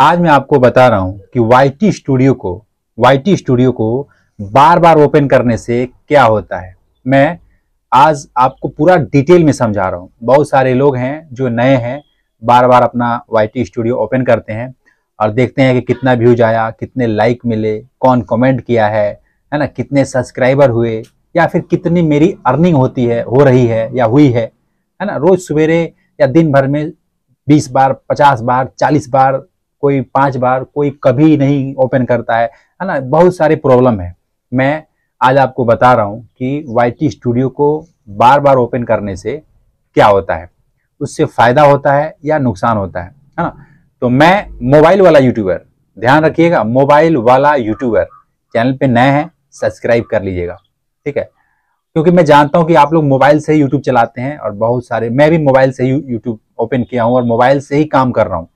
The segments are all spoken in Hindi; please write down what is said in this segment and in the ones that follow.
आज मैं आपको बता रहा हूं कि वाई स्टूडियो को वाई स्टूडियो को बार बार ओपन करने से क्या होता है मैं आज आपको पूरा डिटेल में समझा रहा हूं बहुत सारे लोग हैं जो नए हैं बार बार अपना वाई स्टूडियो ओपन करते हैं और देखते हैं कि कितना व्यूज आया कितने लाइक मिले कौन कमेंट किया है है ना कितने सब्सक्राइबर हुए या फिर कितनी मेरी अर्निंग होती है हो रही है या हुई है है ना रोज सवेरे या दिन भर में 20 बार 50 बार 40 बार कोई पांच बार कोई कभी नहीं ओपन करता है है ना बहुत सारे प्रॉब्लम है मैं आज आपको बता रहा हूँ कि वाई स्टूडियो को बार बार ओपन करने से क्या होता है उससे फ़ायदा होता है या नुकसान होता है है ना तो मैं मोबाइल वाला यूट्यूबर ध्यान रखिएगा मोबाइल वाला यूट्यूबर चैनल पे नए हैं सब्सक्राइब कर लीजिएगा ठीक है क्योंकि मैं जानता हूं कि आप लोग मोबाइल से ही यूट्यूब चलाते हैं और बहुत सारे मैं भी मोबाइल से ही यूट्यूब ओपन किया हूँ और मोबाइल से ही काम कर रहा हूँ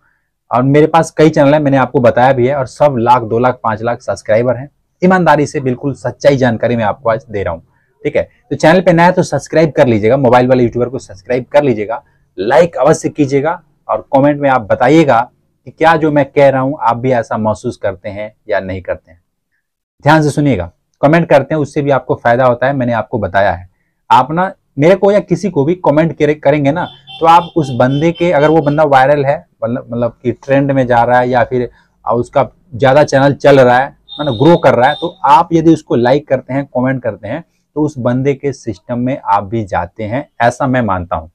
और मेरे पास कई चैनल है मैंने आपको बताया भी है और सब लाख दो लाख पांच लाख सब्सक्राइबर हैं ईमानदारी से बिल्कुल सच्चाई जानकारी मैं आपको आज दे रहा हूँ ठीक है तो चैनल पे नया है तो सब्सक्राइब कर लीजिएगा मोबाइल वाले यूट्यूबर को सब्सक्राइब कर लीजिएगा लाइक अवश्य कीजिएगा और कमेंट में आप बताइएगा कि क्या जो मैं कह रहा हूं आप भी ऐसा महसूस करते हैं या नहीं करते हैं ध्यान से सुनिएगा कमेंट करते हैं उससे भी आपको फायदा होता है मैंने आपको बताया है आप ना मेरे को या किसी को भी कमेंट करेंगे ना तो आप उस बंदे के अगर वो बंदा वायरल है मतलब, मतलब कि ट्रेंड में जा रहा है या फिर उसका ज़्यादा चैनल चल रहा है मतलब ग्रो कर रहा है तो आप यदि उसको लाइक करते हैं कमेंट करते हैं तो उस बंदे के सिस्टम में आप भी जाते हैं ऐसा मैं मानता हूँ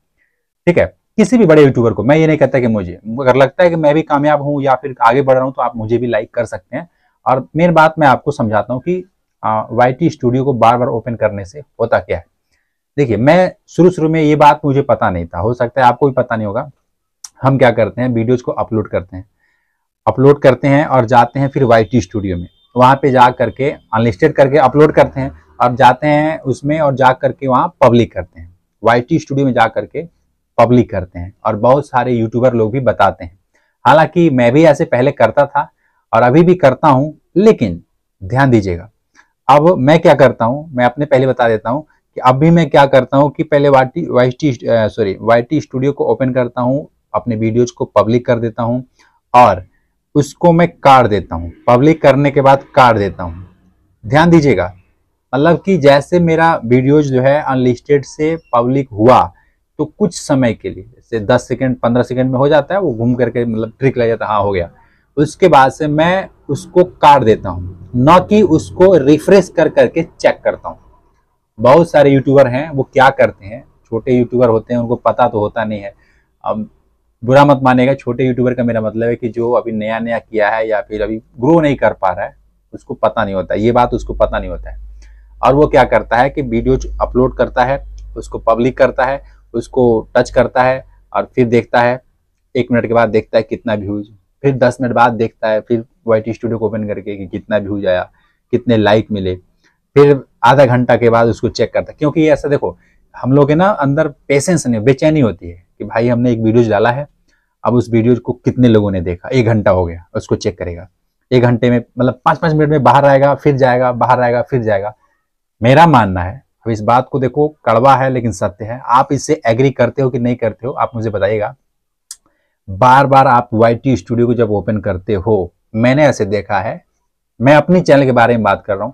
ठीक है किसी भी बड़े यूट्यूबर को मैं ये नहीं कहता कि मुझे अगर लगता है कि मैं भी कामयाब हूँ या फिर आगे बढ़ रहा हूँ तो आप मुझे भी लाइक कर सकते हैं और मेन बात मैं आपको समझाता हूँ कि वाई टी स्टूडियो को बार बार ओपन करने से होता क्या है देखिए मैं शुरू शुरू में ये बात मुझे पता नहीं था हो सकता है आपको भी पता नहीं होगा हम क्या करते हैं वीडियोज को अपलोड करते हैं अपलोड करते हैं और जाते हैं फिर वाई स्टूडियो में वहाँ पे जा करके अनलिस्टेड करके अपलोड करते हैं और जाते हैं उसमें और जा करके वहाँ पब्लिक करते हैं वाई स्टूडियो में जा करके पब्लिक करते हैं और बहुत सारे यूट्यूबर लोग भी बताते हैं हालांकि मैं भी ऐसे पहले करता था और अभी भी करता हूँ लेकिन ध्यान दीजिएगा अब मैं क्या करता हूँ मैं अपने पहले बता देता हूँ कि अभी मैं क्या करता हूँ कि पहले वाटी Y T sorry Y T studio को ओपन करता हूँ अपने वीडियोज को पब्लिक कर देता हूँ और उसको मैं काट देता हूँ पब्लिक करने के बाद काट देता हूँ ध्यान दीजिएगा मतलब कि जैसे मेरा वीडियोज जो है अनलिस्टेड से पब्लिक हुआ तो कुछ समय के लिए जैसे 10 सेकंड 15 सेकंड में हो जाता है वो घूम करके मतलब ट्रिक लग जाता है हाँ हो गया उसके बाद से मैं उसको काट देता हूँ ना कि उसको रिफ्रेश कर करके चेक करता हूँ बहुत सारे यूट्यूबर हैं वो क्या करते हैं छोटे यूट्यूबर होते हैं उनको पता तो होता नहीं है अब बुरा मत मानेगा छोटे यूट्यूबर का मेरा मतलब है कि जो अभी नया नया किया है या फिर अभी ग्रो नहीं कर पा रहा है उसको पता नहीं होता ये बात उसको पता नहीं होता है और वो क्या करता है कि वीडियो अपलोड करता है उसको पब्लिक करता है उसको टच करता है और फिर देखता है एक मिनट के बाद देखता है कितना व्यूज फिर दस मिनट बाद देखता है फिर वाई स्टूडियो को ओपन करके कि कितना व्यूज आया कितने लाइक मिले फिर आधा घंटा के बाद उसको चेक करता क्योंकि ऐसा देखो हम लोग है ना अंदर पेशेंस नहीं बेचैनी होती है कि भाई हमने एक वीडियो डाला है अब उस वीडियो को कितने लोगों ने देखा एक घंटा हो गया उसको चेक करेगा एक घंटे में मतलब पांच पांच मिनट में बाहर आएगा फिर जाएगा बाहर आएगा फिर जाएगा मेरा मानना है अब इस बात को देखो कड़वा है लेकिन सत्य है आप इससे एग्री करते हो कि नहीं करते हो आप मुझे बताइएगा बार बार आप वाई स्टूडियो को जब ओपन करते हो मैंने ऐसे देखा है मैं अपनी चैनल के बारे में बात कर रहा हूं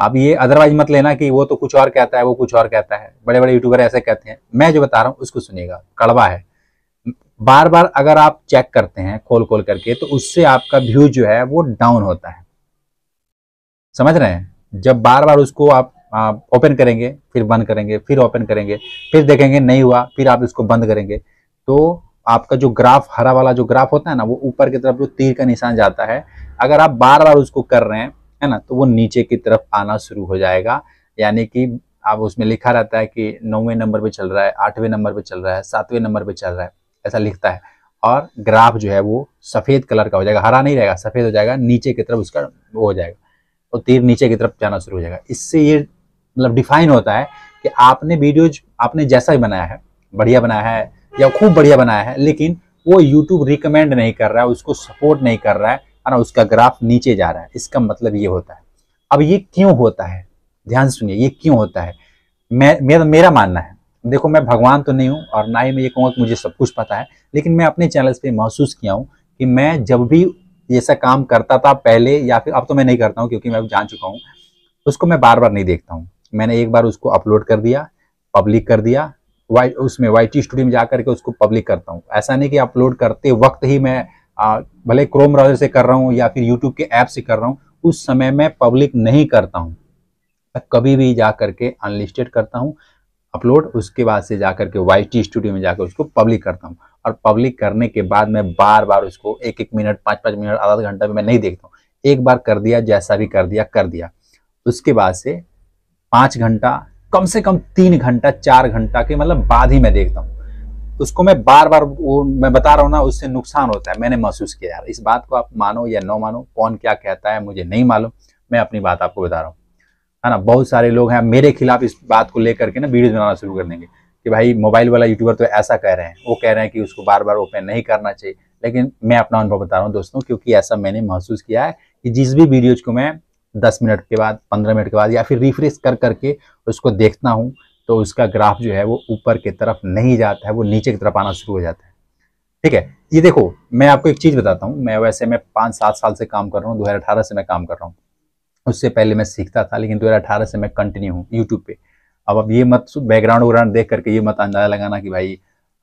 आप ये अदरवाइज मत लेना कि वो तो कुछ और कहता है वो कुछ और कहता है बड़े बड़े यूट्यूबर ऐसे कहते हैं मैं जो बता रहा हूँ उसको सुनेगा कड़वा है बार बार अगर आप चेक करते हैं खोल खोल करके तो उससे आपका व्यू जो है वो डाउन होता है समझ रहे हैं जब बार बार उसको आप ओपन करेंगे फिर बंद करेंगे फिर ओपन करेंगे फिर देखेंगे नहीं हुआ फिर आप इसको बंद करेंगे तो आपका जो ग्राफ हरा वाला जो ग्राफ होता है ना वो ऊपर की तरफ जो तीर का निशान जाता है अगर आप बार बार उसको कर रहे हैं है ना तो वो नीचे की तरफ आना शुरू हो जाएगा यानी कि आप उसमें लिखा रहता है कि नौवें नंबर पे चल रहा है आठवें नंबर पे चल रहा है सातवें नंबर पे चल रहा है ऐसा लिखता है और ग्राफ जो है वो सफ़ेद कलर का हो जाएगा हरा नहीं रहेगा सफ़ेद हो जाएगा नीचे की तरफ उसका वो हो जाएगा तो तीर नीचे की तरफ जाना शुरू हो जाएगा इससे ये मतलब डिफाइन होता है कि आपने वीडियोज आपने जैसा ही बनाया है बढ़िया बनाया है या खूब बढ़िया बनाया है लेकिन वो यूट्यूब रिकमेंड नहीं कर रहा है उसको सपोर्ट नहीं कर रहा है है ना उसका ग्राफ नीचे जा रहा है इसका मतलब ये होता है अब ये क्यों होता है ध्यान सुनिए ये क्यों होता है मैं मेरा मेरा मानना है देखो मैं भगवान तो नहीं हूँ और ना ही मैं ये कहूँगा कि मुझे सब कुछ पता है लेकिन मैं अपने चैनल पे महसूस किया हूँ कि मैं जब भी ऐसा काम करता था पहले या फिर अब तो मैं नहीं करता हूँ क्योंकि मैं जान चुका हूँ उसको मैं बार बार नहीं देखता हूँ मैंने एक बार उसको अपलोड कर दिया पब्लिक कर दिया वाई उसमें वाई स्टूडियो में जा करके उसको पब्लिक करता हूँ ऐसा नहीं कि अपलोड करते वक्त ही मैं भले क्रोम ब्राउजर से कर रहा हूँ या फिर यूट्यूब के ऐप से कर रहा हूँ उस समय मैं पब्लिक नहीं करता हूँ मैं कभी भी जा करके अनलिस्टेड करता हूँ अपलोड उसके बाद से जा करके वाई टी स्टूडियो में जाकर उसको पब्लिक करता हूँ और पब्लिक करने के बाद मैं बार बार उसको एक एक मिनट पाँच पाँच मिनट आधा घंटा में मैं नहीं देखता हूँ एक बार कर दिया जैसा भी कर दिया कर दिया उसके बाद से पाँच घंटा कम से कम तीन घंटा चार घंटा के मतलब बाद ही मैं देखता हूँ उसको मैं बार बार वो मैं बता रहा हूँ ना उससे नुकसान होता है मैंने महसूस किया यार इस बात को आप मानो या न मानो कौन क्या कहता है मुझे नहीं मालूम मैं अपनी बात आपको बता रहा हूँ है ना बहुत सारे लोग हैं मेरे खिलाफ इस बात को लेकर के ना वीडियो बनाना शुरू कर देंगे कि भाई मोबाइल वाला यूट्यूबर तो ऐसा कह रहे हैं वो कह रहे हैं कि उसको बार बार ओपन नहीं करना चाहिए लेकिन मैं अपना अनुभव बता रहा हूँ दोस्तों क्योंकि ऐसा मैंने महसूस किया है कि जिस भी वीडियोज को मैं दस मिनट के बाद पंद्रह मिनट के बाद या फिर रिफ्रेश कर करके उसको देखता हूँ तो उसका ग्राफ जो है वो ऊपर की तरफ नहीं जाता है वो नीचे की तरफ आना शुरू हो जाता है ठीक है ये देखो मैं आपको एक चीज़ बताता हूँ मैं वैसे मैं पाँच सात साल से काम कर रहा हूँ दो से मैं काम कर रहा हूँ उससे पहले मैं सीखता था लेकिन दो से मैं कंटिन्यू हूँ यूट्यूब पे अब अब ये मत बैकग्राउंड वगैरह देख करके ये मत अंदाजा लगाना कि भाई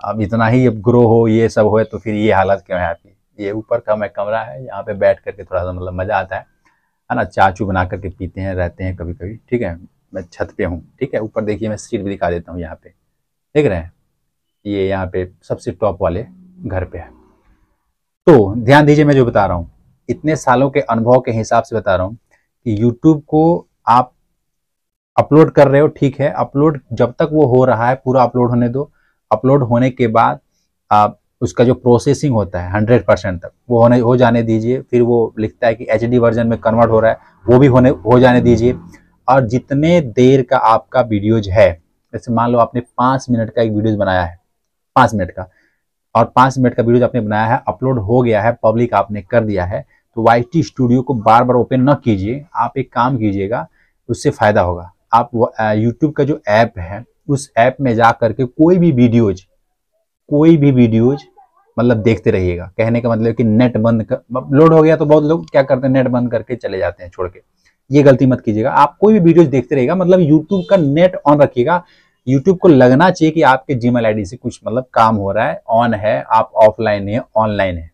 अब इतना ही अब ग्रो हो ये सब हो तो फिर ये हालत क्यों है आपकी ये ऊपर का मैं कमरा है यहाँ पे बैठ करके थोड़ा सा मतलब मज़ा आता है है ना चाचू बना करके पीते हैं रहते हैं कभी कभी ठीक है मैं छत पे हूँ ठीक है ऊपर देखिए मैं सीट भी दिखा देता हूँ यहाँ पे देख रहे हैं ये यहाँ पे सबसे टॉप वाले घर पे है तो ध्यान दीजिए मैं जो बता रहा हूँ इतने सालों के अनुभव के हिसाब से बता रहा हूँ कि यूट्यूब को आप अपलोड कर रहे हो ठीक है अपलोड जब तक वो हो रहा है पूरा अपलोड होने दो अपलोड होने के बाद आप उसका जो प्रोसेसिंग होता है 100 परसेंट तक वो होने हो जाने दीजिए फिर वो लिखता है कि एच वर्जन में कन्वर्ट हो रहा है वो भी होने हो जाने दीजिए और जितने देर का आपका वीडियोज है जैसे मान लो आपने पांच मिनट का एक वीडियो बनाया है पांच मिनट का और पांच मिनट का वीडियो आपने बनाया है अपलोड हो गया है पब्लिक आपने कर दिया है तो वाई स्टूडियो को बार बार ओपन न कीजिए आप एक काम कीजिएगा उससे फ़ायदा होगा आप यूट्यूब का जो ऐप है उस ऐप में जा करके कोई भी वीडियोज कोई भी वीडियोज मतलब देखते रहिएगा कहने का मतलब कि नेट बंद कर लोड हो गया तो बहुत लोग क्या करते हैं नेट बंद करके चले जाते हैं छोड़ के ये गलती मत कीजिएगा आप कोई भी वीडियो देखते रहेगा मतलब यूट्यूब का नेट ऑन रखिएगा यूट्यूब को लगना चाहिए कि आपके जीमेल आईडी से कुछ मतलब काम हो रहा है ऑन है आप ऑफलाइन है ऑनलाइन है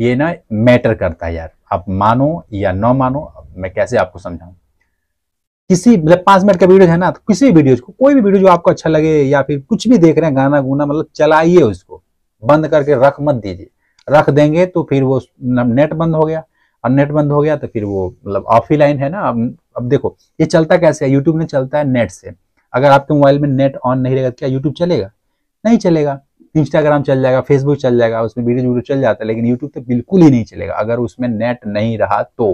ये ना मैटर करता है यार आप मानो या ना मानो मैं कैसे आपको समझाऊं किसी मतलब पांच मिनट का वीडियो है ना तो किसी वीडियो को कोई भी वीडियो जो आपको अच्छा लगे या फिर कुछ भी देख रहे हैं गाना गुना मतलब चलाइए उसको बंद करके रख मत दीजिए रख देंगे तो फिर वो नेट बंद हो गया और नेट बंद हो गया तो फिर वो मतलब ऑफ ही लाइन है ना अब अब देखो ये चलता कैसे है यूट्यूब ने चलता है नेट से अगर आपके मोबाइल में नेट ऑन नहीं रहेगा तो क्या यूट्यूब चलेगा नहीं चलेगा इंस्टाग्राम चल जाएगा फेसबुक चल जाएगा उसमें वीडियो वीडियो चल जाता है लेकिन यूट्यूब तो बिल्कुल ही नहीं चलेगा अगर उसमें नेट नहीं रहा तो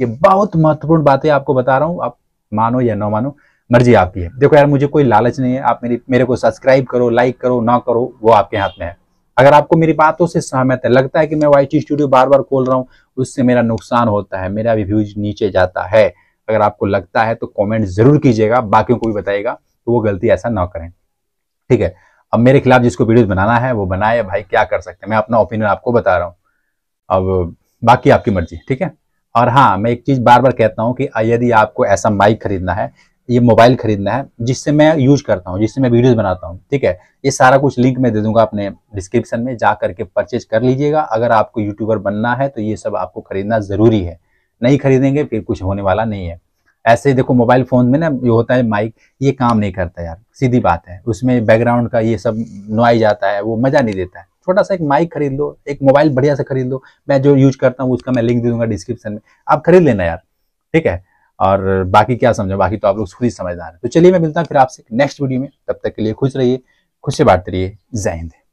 ये बहुत महत्वपूर्ण बातें आपको बता रहा हूँ आप मानो या ना मानो मर्जी आपकी है देखो यार मुझे कोई लालच नहीं है आप मेरी मेरे को सब्सक्राइब करो लाइक करो ना करो वो आपके हाथ में है अगर आपको मेरी बातों से सहमत है लगता है कि मैं वाई स्टूडियो बार बार खोल रहा हूँ उससे मेरा नुकसान होता है मेरा भी व्यूज नीचे जाता है अगर आपको लगता है तो कॉमेंट जरूर कीजिएगा बाकी को भी बताइएगा तो वो गलती ऐसा ना करें ठीक है अब मेरे खिलाफ जिसको वीडियो बनाना है वो बनाए भाई क्या कर सकते हैं मैं अपना ओपिनियन आपको बता रहा हूँ अब बाकी आपकी मर्जी ठीक है और हाँ मैं एक चीज़ बार बार कहता हूँ कि यदि आपको ऐसा माइक खरीदना है ये मोबाइल खरीदना है जिससे मैं यूज करता हूँ जिससे मैं वीडियोस बनाता हूँ ठीक है ये सारा कुछ लिंक मैं दे दूंगा अपने डिस्क्रिप्शन में जा करके परचेज कर लीजिएगा अगर आपको यूट्यूबर बनना है तो ये सब आपको खरीदना ज़रूरी है नहीं खरीदेंगे फिर कुछ होने वाला नहीं है ऐसे देखो मोबाइल फ़ोन में ना ये होता है माइक ये काम नहीं करता यार सीधी बात है उसमें बैकग्राउंड का ये सब नुआई जाता है वो मज़ा नहीं देता है छोटा सा एक माइक खरीद लो एक मोबाइल बढ़िया से खरीद लो मैं जो यूज करता हूँ उसका मैं लिंक दे दूंगा डिस्क्रिप्शन में आप खरीद लेना यार ठीक है और बाकी क्या समझो बाकी तो आप लोग खुद ही समझदार हैं तो चलिए मैं मिलता हूँ फिर आपसे नेक्स्ट वीडियो में तब तक के लिए खुश रहिए खुश से बात करिए जय हिंद